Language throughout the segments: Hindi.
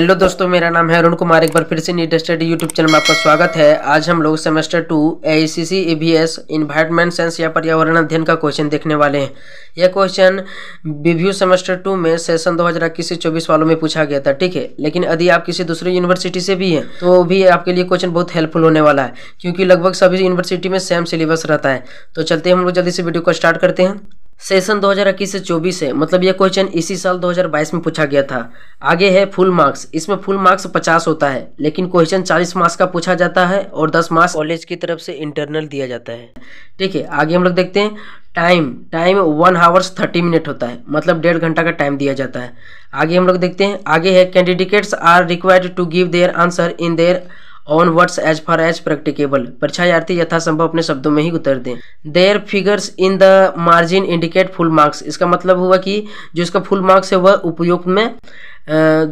हेलो दोस्तों मेरा नाम है अरुण कुमार एक बार फिर से नीट स्टडी यूट्यूब चैनल में आपका स्वागत है आज हम लोग semester two A C C A B S environment science या पर्यावरण अध्ययन का क्वेश्चन देखने वाले हैं यह क्वेश्चन बीव्यू सेमेस्टर टू में सेशन दो हज़ार इक्कीस से चौबीस वालों में पूछा गया था ठीक है लेकिन यदि आप किसी दूसरी यूनिवर्सिटी से भी हैं तो भी आपके लिए क्वेश्चन बहुत हेल्पफुल होने वाला है क्योंकि लगभग सभी यूनिवर्सिटी में सेम सिलेबस रहता है तो चलते हम लोग जल्दी से वीडियो को स्टार्ट करते हैं सेशन 2021 से 24 है मतलब ये क्वेश्चन इसी साल 2022 में पूछा गया था आगे है फुल मार्क्स इसमें फुल मार्क्स 50 होता है लेकिन क्वेश्चन 40 मार्क्स का पूछा जाता है और 10 मार्क्स कॉलेज की तरफ से इंटरनल दिया जाता है ठीक है आगे हम लोग देखते हैं time time one hours thirty minute होता है मतलब डेढ़ घंटा का टाइम दिया जाता है आगे हम लोग देखते हैं आगे है candidates are required to give their answer in their own words as far as practicable परीक्षार्थी यथासंभव अपने शब्दों में ही उतर दें their figures in the margin indicate full marks इसका मतलब हुआ कि जो इसका फुल मार्क्स है वह उपयोग में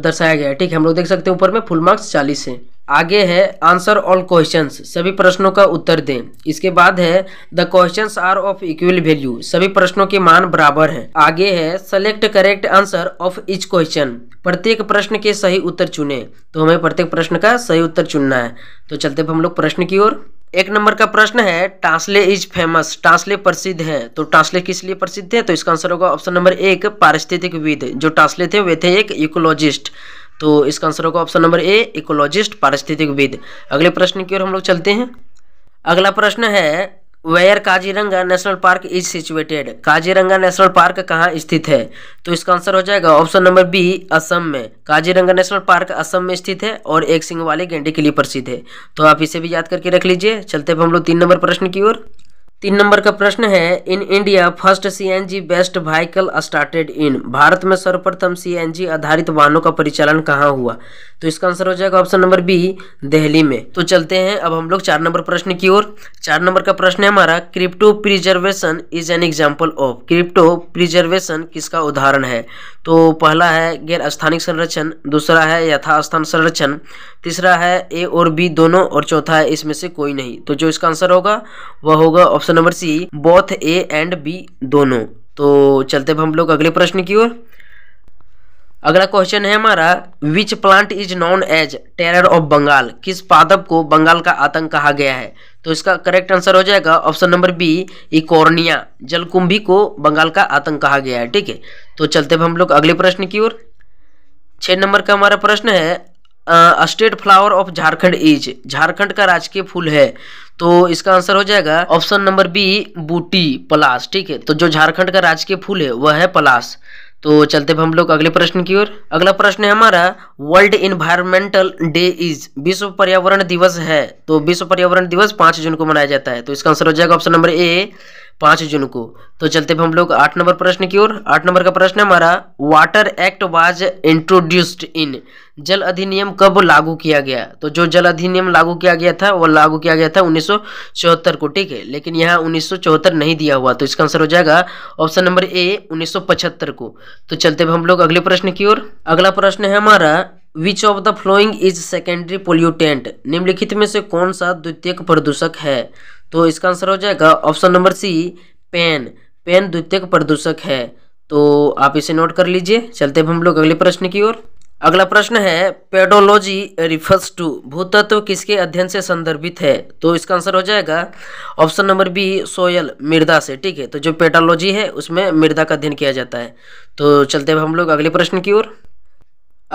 दर्शाया गया है ठीक है हम लोग देख सकते हैं ऊपर में फुल मार्क्स चालीस है आगे है आंसर ऑल क्वेश्चंस सभी प्रश्नों का उत्तर दें इसके बाद है the questions are of equal value सभी प्रश्नों के मान बराबर हैं आगे है select correct answer of each question प्रत्येक प्रश्न के सही उत्तर चुने तो हमें प्रत्येक प्रश्न का सही उत्तर चुनना है तो चलते हम लोग प्रश्न की ओर एक नंबर का प्रश्न है टांसले इज फेमस टांसले प्रसिद्ध है तो टांसले किस लिए प्रसिद्ध है तो इसका आंसर होगा ऑप्शन नंबर एक पारिस्थितिक विद जो टांसले थे वे थे एक इकोलॉजिस्ट एक तो इसका आंसर होगा ऑप्शन नंबर ए इकोलॉजिस्ट पारिस्थितिक विद अगले प्रश्न की ओर हम लोग चलते हैं अगला प्रश्न है where Kaziranga national park is situated Kaziranga national park कहाँ स्थित है तो इसका आंसर हो जाएगा ऑप्शन नंबर बी असम में काजीरंगा नेशनल पार्क असम में स्थित है और एक सिंह वाले गेंडे के लिए प्रसिद्ध है तो आप इसे भी याद करके रख लीजिए चलते हम लोग तीन नंबर प्रश्न की ओर तीन नंबर का प्रश्न है in India first CNG best vehicle started in Bharat में सर्वप्रथम सीएनजी आधारित वाहनों का परिचालन कहाँ हुआ तो इसका आंसर हो जाएगा ऑप्शन नंबर बी दिल्ली में तो चलते हैं अब हम लोग चार नंबर प्रश्न की ओर चार नंबर का प्रश्न है हमारा crypto preservation is an example of crypto preservation किसका उदाहरण है तो पहला है गैर स्थानिक संरक्षण दूसरा है यथास्थान संरक्षण तीसरा है ए और बी दोनों और चौथा है इसमें से कोई नहीं तो जो इसका आंसर होगा वह होगा option number C both A and B दोनों तो चलते हम लोग अगले प्रश्न की ओर अगला क्वेश्चन है हमारा which plant is known as terror of Bengal किस पादप को बंगाल का आतंक कहा गया है तो इसका करेक्ट आंसर हो जाएगा ऑप्शन नंबर बी इकोर्निया जलकुंभी को बंगाल का आतंक कहा गया है ठीक है तो चलते हम लोग अगले प्रश्न की ओर छः नंबर का हमारा प्रश्न है state flower of Jharkhand is Jharkhand का राजकीय फूल है तो इसका आंसर हो जाएगा ऑप्शन नंबर बी बूटी पलाश ठीक है तो जो झारखंड का राजकीय फूल है वह है पलाश तो चलते हम लोग अगले प्रश्न की ओर अगला प्रश्न है हमारा वर्ल्ड इन्वायरमेंटल डे इज विश्व पर्यावरण दिवस है तो विश्व पर्यावरण दिवस पांच जून को मनाया जाता है तो इसका आंसर हो जाएगा ऑप्शन नंबर ए पांच जून को तो चलते हम लोग आठ नंबर प्रश्न की ओर आठ नंबर का प्रश्न हमारा water act was introduced in जल अधिनियम कब लागू किया गया तो जो जल अधिनियम लागू किया गया था वो लागू किया गया था उन्नीस को ठीक है लेकिन यहाँ उन्नीस नहीं दिया हुआ तो इसका आंसर हो जाएगा ऑप्शन नंबर ए उन्नीस को तो चलते हम लोग अगले प्रश्न की ओर अगला प्रश्न है हमारा which of the following is secondary pollutant निम्नलिखित में से कौन सा द्वितीयक प्रदूषक है तो इसका आंसर हो जाएगा option number C PAN PAN द्वितीयक प्रदूषक है तो आप इसे नोट कर लीजिए चलते हम लोग अगले प्रश्न की ओर अगला प्रश्न है पेडोलॉजी रिफर्स टू भूतत्व किसके अध्ययन से संदर्भित है तो इसका आंसर हो जाएगा ऑप्शन नंबर बी सोयल मृदा से ठीक है तो जो पेडोलॉजी है उसमें मृदा का अध्ययन किया जाता है तो चलते हैं हम लोग अगले प्रश्न की ओर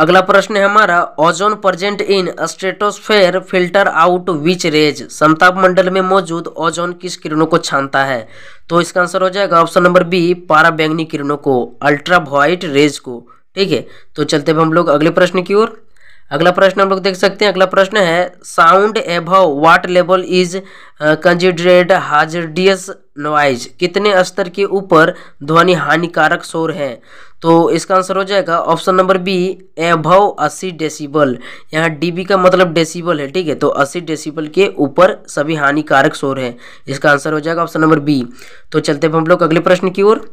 अगला प्रश्न है हमारा ozone present in stratosphere filter out which rays समताप मंडल में मौजूद ओजोन किस किरणों को छानता है तो इसका आंसर हो जाएगा ऑप्शन नंबर बी पारा बैंगनी किरणों को अल्ट्रा वाइट रेज को ठीक है तो चलते हम लोग अगले प्रश्न की ओर अगला प्रश्न हम लोग देख सकते हैं अगला प्रश्न है sound above what level is considered hazardous noise कितने स्तर के ऊपर ध्वनि हानिकारक शोर है तो इसका आंसर हो जाएगा ऑप्शन नंबर बी एभव अस्सी डेसिबल यहाँ डीबी का मतलब डेसिबल है ठीक है तो अस्सी डेसिबल के ऊपर सभी हानिकारक शोर है इसका आंसर हो जाएगा ऑप्शन नंबर बी तो चलते हम लोग अगले प्रश्न की ओर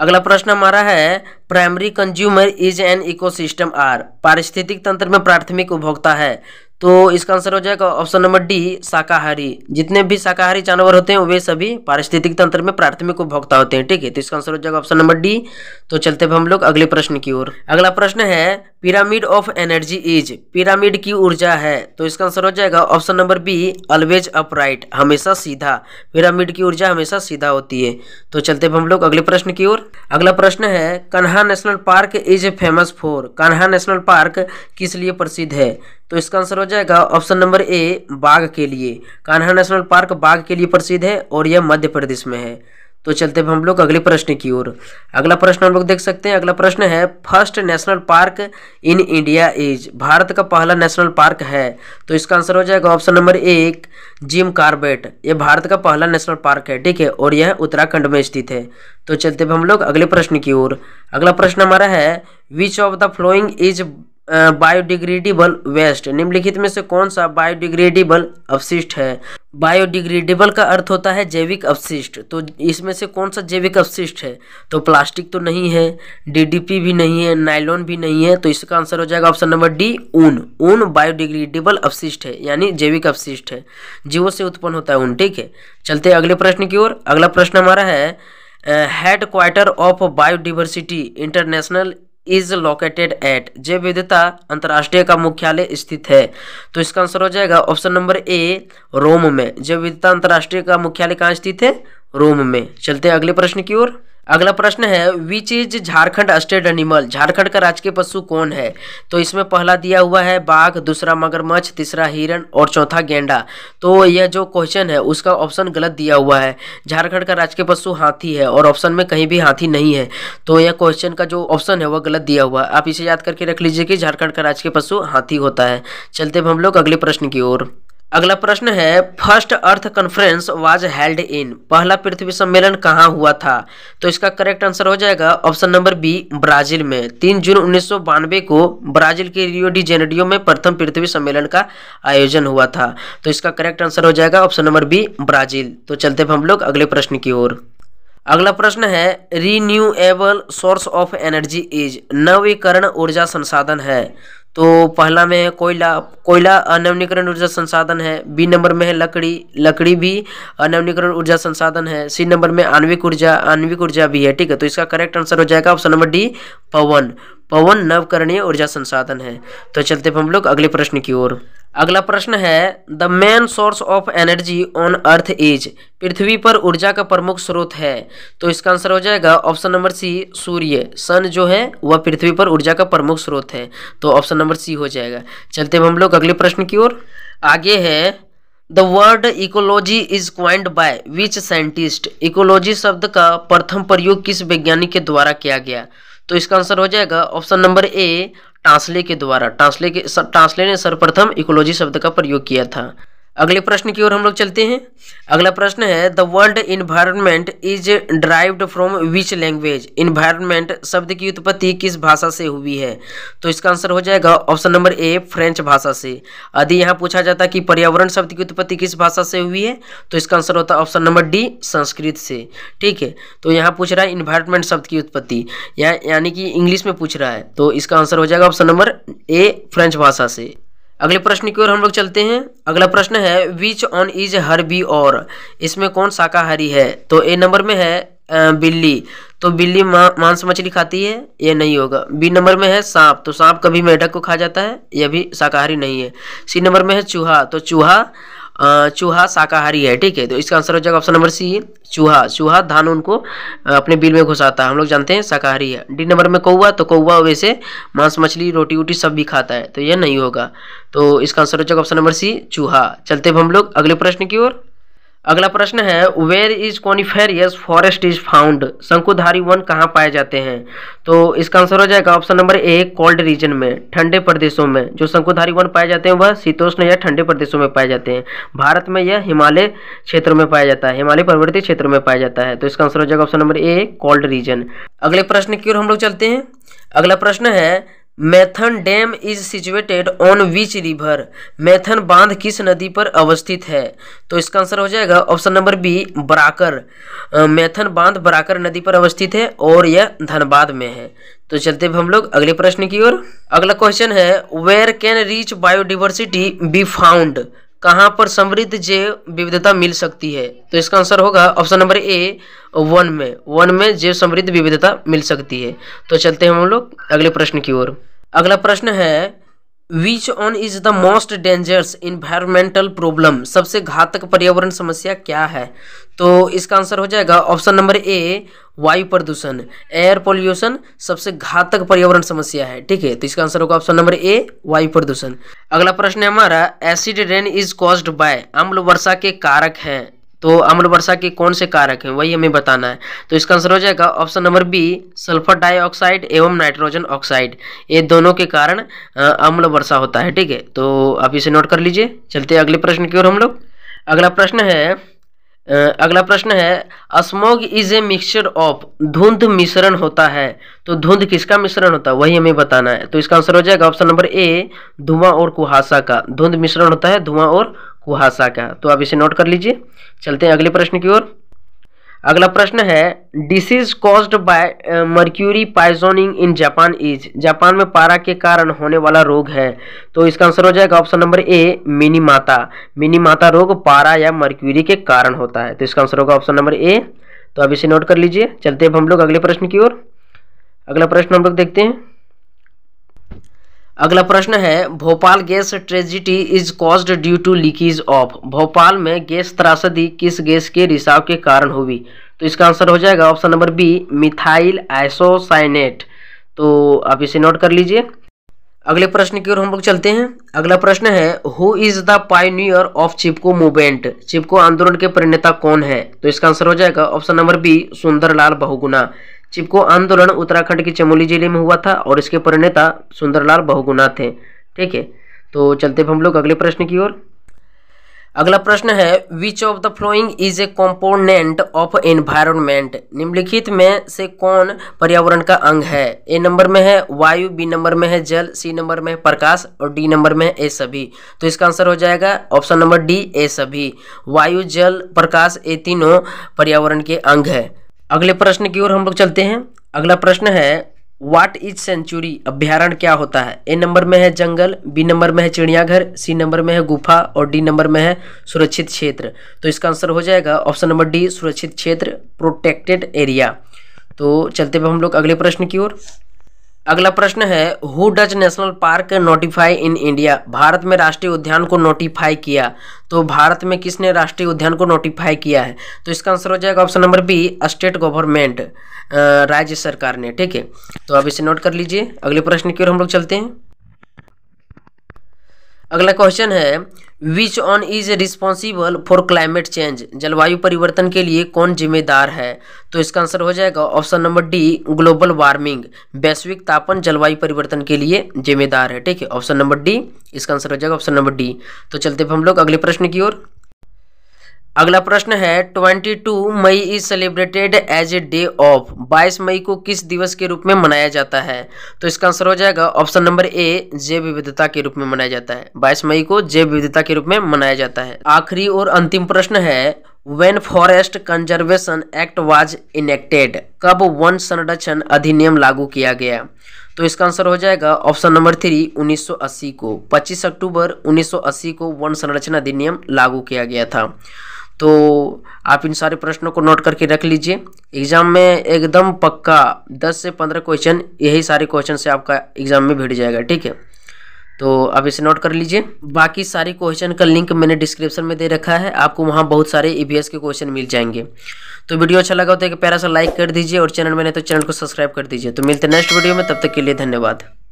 अगला प्रश्न हमारा है primary consumer is an ecosystem are पारिस्थितिक तंत्र में प्राथमिक उपभोक्ता है तो इसका आंसर हो जाएगा ऑप्शन नंबर डी शाकाहारी जितने भी शाकाहारी जानवर होते हैं वे सभी पारिस्थितिक तंत्र में प्राथमिक उपभोक्ता होते हैं ठीक है तो इसका आंसर हो जाएगा ऑप्शन नंबर डी तो चलते हम लोग अगले प्रश्न की ओर अगला प्रश्न है pyramid of energy is pyramid की ऊर्जा है तो इसका आंसर हो जाएगा option number B always upright हमेशा सीधा पिरामिड की ऊर्जा हमेशा सीधा होती है तो चलते हम लोग अगले प्रश्न की ओर अगला प्रश्न है Kanha national park is famous for Kanha national park किस लिए प्रसिद्ध है तो इसका आंसर हो जाएगा ऑप्शन नंबर ए बाघ के लिए कान्हा नेशनल पार्क बाघ के लिए प्रसिद्ध है और यह मध्य प्रदेश में है तो चलते हम लोग अगले प्रश्न की ओर अगला प्रश्न हम लोग देख सकते हैं अगला प्रश्न है first national park in India is Bharat का पहला नेशनल पार्क है तो इसका आंसर हो जाएगा ऑप्शन नंबर एक जिम कार्बेट ये भारत का पहला नेशनल पार्क है ठीक है और यह उत्तराखंड में स्थित है तो चलते हम लोग अगले प्रश्न की ओर अगला प्रश्न हमारा है which of the following is biodegradable waste निम्नलिखित में से कौन सा बायोडिग्रेडेबल अवशिष्ट है बायोडिग्रेडेबल का अर्थ होता है जैविक अवशिष्ट तो इसमें से कौन सा जैविक अवशिष्ट है तो प्लास्टिक तो नहीं है डीडीपी भी नहीं है नाइलॉन भी नहीं है तो इसका आंसर हो जाएगा ऑप्शन नंबर डी ऊन ऊन बायोडिग्रेडेबल अपशिष्ट है यानी जैविक अवशिष्ट है जीवों से उत्पन्न होता है ऊन ठीक है चलते अगले प्रश्न की ओर अगला प्रश्न हमारा है headquarter of biodiversity international is located at जय विविधता अंतर्राष्ट्रीय का मुख्यालय स्थित है तो इसका आंसर हो जाएगा ऑप्शन नंबर ए रोम में जय विविधता अंतर्राष्ट्रीय का मुख्यालय कहाँ स्थित है रोम में चलते हैं अगले प्रश्न की ओर अगला प्रश्न है which is Jharkhand state animal Jharkhand का राजकीय पशु कौन है तो इसमें पहला दिया हुआ है बाघ दूसरा मगरमच्छ तीसरा हिरण और चौथा गेंडा तो यह जो क्वेश्चन है उसका ऑप्शन गलत दिया हुआ है झारखंड का राजकीय पशु हाथी है और ऑप्शन में कहीं भी हाथी नहीं है तो यह क्वेश्चन का जो ऑप्शन है वह गलत दिया हुआ है आप इसे याद करके रख लीजिए कि झारखंड का राजकीय पशु हाथी होता है चलते हम लोग अगले प्रश्न की ओर अगला प्रश्न है first earth conference was held in पहला पृथ्वी सम्मेलन कहाँ हुआ था तो इसका करेक्ट आंसर हो जाएगा ऑप्शन नंबर बी ब्राजील में तीन जून उन्नीस को ब्राजील के रियो डी जेनेडियो में प्रथम पृथ्वी सम्मेलन का आयोजन हुआ था तो इसका करेक्ट आंसर हो जाएगा ऑप्शन नंबर बी ब्राजील तो चलते हम लोग अगले प्रश्न की ओर अगला प्रश्न है renewable source of energy is नवीकरण ऊर्जा संसाधन है तो पहला में है कोयला कोयला अनवनीकरण ऊर्जा संसाधन है बी नंबर में है लकड़ी लकड़ी भी अनवनीकरण ऊर्जा संसाधन है सी नंबर में आणविक ऊर्जा आणविक ऊर्जा भी है ठीक है तो इसका करेक्ट आंसर हो जाएगा ऑप्शन नंबर डी पवन पवन नवकरणीय ऊर्जा संसाधन है तो चलते हम लोग अगले प्रश्न की ओर अगला प्रश्न है the main source of energy on earth is पृथ्वी पर ऊर्जा का प्रमुख स्रोत है तो इसका आंसर हो जाएगा ऑप्शन नंबर सी सूर्य सन जो है वह पृथ्वी पर ऊर्जा का प्रमुख स्रोत है तो ऑप्शन नंबर सी हो जाएगा चलते हम लोग अगले प्रश्न की ओर आगे है the word ecology is coined by which scientist ecology शब्द का प्रथम प्रयोग किस वैज्ञानिक के द्वारा किया गया तो इसका आंसर हो जाएगा ऑप्शन नंबर ए टांसले के द्वारा टांसले के टांसले ने सर्वप्रथम इकोलॉजी शब्द का प्रयोग किया था अगले प्रश्न की ओर हम लोग चलते हैं अगला प्रश्न है the world environment is derived from which language environment शब्द की उत्पत्ति किस भाषा से हुई है तो इसका आंसर हो जाएगा ऑप्शन नंबर ए फ्रेंच भाषा से यदि यहाँ पूछा जाता कि पर्यावरण शब्द की उत्पत्ति किस भाषा से हुई है तो इसका आंसर होता ऑप्शन नंबर डी संस्कृत से ठीक है तो यहाँ पूछ रहा है इन्वायरमेंट शब्द की उत्पत्ति यहाँ यानी कि इंग्लिश में पूछ रहा है तो इसका आंसर हो जाएगा ऑप्शन नंबर ए फ्रेंच भाषा से अगले प्रश्न की ओर हम लोग चलते हैं अगला प्रश्न है विच ऑन इज हर बी और इसमें कौन शाकाहारी है तो ए नंबर में है बिल्ली तो बिल्ली मा, मांस मछली खाती है यह नहीं होगा बी नंबर में है सांप तो सांप कभी मेढक को खा जाता है यह भी शाकाहारी नहीं है सी नंबर में है चूहा तो चूहा चूहा शाकाहारी है ठीक है तो इसका आंसर हो जाएगा ऑप्शन नंबर सी चूहा चूहा धान उनको अपने बिल में घुसाता है हम लोग जानते हैं शाकाहारी है डी नंबर में कौआ तो कौआ वैसे मांस मछली रोटी वोटी सब भी खाता है तो यह नहीं होगा तो इसका आंसर हो जाएगा ऑप्शन नंबर सी चूहा चलते हम लोग अगले प्रश्न की ओर अगला प्रश्न है where is coniferous forest is found शंकुधारी वन कहाँ पाए जाते हैं तो इसका आंसर हो जाएगा option number A cold region में ठंडे प्रदेशों में जो शंकुधारी वन पाए जाते हैं वह शीतोष्ण या ठंडे प्रदेशों में पाए जाते हैं भारत में यह हिमालय क्षेत्र में पाया जाता है हिमालय पर्वतीय क्षेत्र में पाया जाता है तो इसका आंसर हो जाएगा option number A cold region अगले प्रश्न की ओर हम लोग चलते हैं अगला प्रश्न है Maithon dam is situated on which river Maithon बांध किस नदी पर अवस्थित है तो इसका आंसर हो जाएगा option number B Barakar Maithon बांध बराकर नदी पर अवस्थित है और यह धनबाद में है तो चलते हम लोग अगले प्रश्न की ओर अगला क्वेश्चन है where can rich biodiversity be found कहाँ पर समृद्ध जैव विविधता मिल सकती है तो इसका आंसर होगा ऑप्शन नंबर ए वन में वन में जैव समृद्ध विविधता मिल सकती है तो चलते हैं हम लोग अगले प्रश्न की ओर अगला प्रश्न है which one is the most dangerous environmental problem सबसे घातक पर्यावरण समस्या क्या है तो इसका आंसर हो जाएगा ऑप्शन नंबर ए वायु प्रदूषण एयर पोल्यूशन सबसे घातक पर्यावरण समस्या है ठीक है तो इसका आंसर होगा ऑप्शन नंबर ए वायु प्रदूषण अगला प्रश्न है हमारा acid rain is caused by अम्ल वर्षा के कारक हैं तो अम्ल वर्षा के कौन से कारक हैं वही हमें बताना है तो इसका आंसर हो जाएगा option number B sulphur dioxide एवं नाइट्रोजन ऑक्साइड ये दोनों के कारण अम्ल वर्षा होता है ठीक है तो आप इसे नोट कर लीजिए चलते अगले प्रश्न की ओर हम लोग अगला प्रश्न है अगला प्रश्न है smog is a mixture of धुंध मिश्रण होता है तो धुंध किसका मिश्रण होता है वही हमें बताना है तो इसका आंसर हो जाएगा ऑप्शन नंबर ए धुआं और कुहासा का धुंध मिश्रण होता है धुआं और कुहासा का तो आप इसे नोट कर लीजिए चलते हैं अगले प्रश्न की ओर अगला प्रश्न है disease caused by mercury poisoning in Japan is Japan में पारा के कारण होने वाला रोग है तो इसका आंसर हो जाएगा option number A Minamata Minamata रोग पारा या मर्क्यूरी के कारण होता है तो इसका आंसर होगा ऑप्शन नंबर ए तो अब इसे नोट कर लीजिए चलते अब हम लोग अगले प्रश्न की ओर अगला प्रश्न हम लोग देखते हैं अगला प्रश्न है Bhopal gas tragedy is caused due to leakage of Bhopal में गैस त्रासदी किस गैस के रिसाव के कारण हुई तो इसका आंसर हो जाएगा option number B methyl isocyanate तो आप इसे नोट कर लीजिए अगले प्रश्न की ओर हम लोग चलते हैं अगला प्रश्न है who is the pioneer of Chipko movement Chipko आंदोलन के प्रणेता कौन है तो इसका आंसर हो जाएगा option number B Sunderlal Bahuguna Chipko आंदोलन उत्तराखंड के चमोली जिले में हुआ था और इसके परिणेता सुंदरलाल बहुगुना थे ठीक है तो चलते हम लोग अगले प्रश्न की ओर अगला प्रश्न है which of the following is a component of environment निम्नलिखित में से कौन पर्यावरण का अंग है ए नंबर में है वायु बी नंबर में है जल सी नंबर में है प्रकाश और डी नंबर में है ए सभी तो इसका आंसर हो जाएगा ऑप्शन नंबर डी ए सभी वायु जल प्रकाश ये तीनों पर्यावरण के अंग है अगले प्रश्न की ओर हम लोग चलते हैं अगला प्रश्न है वाट इज सेंचुरी अभ्यारण क्या होता है ए नंबर में है जंगल बी नंबर में है चिड़ियाघर सी नंबर में है गुफा और डी नंबर में है सुरक्षित क्षेत्र तो इसका आंसर हो जाएगा ऑप्शन नंबर डी सुरक्षित क्षेत्र प्रोटेक्टेड एरिया तो चलते हुए हम लोग अगले प्रश्न की ओर अगला प्रश्न है who Dutch national park notified in India Bharat में राष्ट्रीय उद्यान को नोटिफाई किया तो भारत में किसने राष्ट्रीय उद्यान को नोटिफाई किया है तो इसका आंसर हो जाएगा option number B state government राज्य सरकार ने ठीक है तो अब इसे नोट कर लीजिए अगले प्रश्न की ओर हम लोग चलते हैं अगला क्वेश्चन है which one is responsible for climate change जलवायु परिवर्तन के लिए कौन जिम्मेदार है तो इसका आंसर हो जाएगा option number D global warming वैश्विक तापन जलवायु परिवर्तन के लिए जिम्मेदार है ठीक है ऑप्शन नंबर डी इसका आंसर हो जाएगा ऑप्शन नंबर डी तो चलते हम लोग अगले प्रश्न की ओर अगला प्रश्न है 22 May is celebrated as a day of 22 मई को किस दिवस के रूप में मनाया जाता है तो इसका आंसर हो जाएगा ऑप्शन नंबर ए जैव विविधता के रूप में मनाया जाता है 22 मई को जैव विविधता के रूप में मनाया जाता है आखिरी और अंतिम प्रश्न है when forest conservation act was enacted कब वन संरक्षण अधिनियम लागू किया गया तो इसका आंसर हो जाएगा ऑप्शन नंबर थ्री 1980 को 25 अक्टूबर 1980 को वन संरक्षण अधिनियम लागू किया गया था तो आप इन सारे प्रश्नों को नोट करके रख लीजिए एग्ज़ाम में एकदम पक्का दस से पंद्रह क्वेश्चन यही सारे क्वेश्चन से आपका एग्ज़ाम में भिड़ जाएगा ठीक है तो आप इसे नोट कर लीजिए बाकी सारे क्वेश्चन का लिंक मैंने डिस्क्रिप्शन में दे रखा है आपको वहाँ बहुत सारे ई e के क्वेश्चन मिल जाएंगे तो वीडियो अच्छा लगा तो एक प्यारा सा लाइक कर दीजिए और चैनल में नहीं तो चैनल को सब्सक्राइब कर दीजिए तो मिलते नेक्स्ट वीडियो में तब तक के लिए धन्यवाद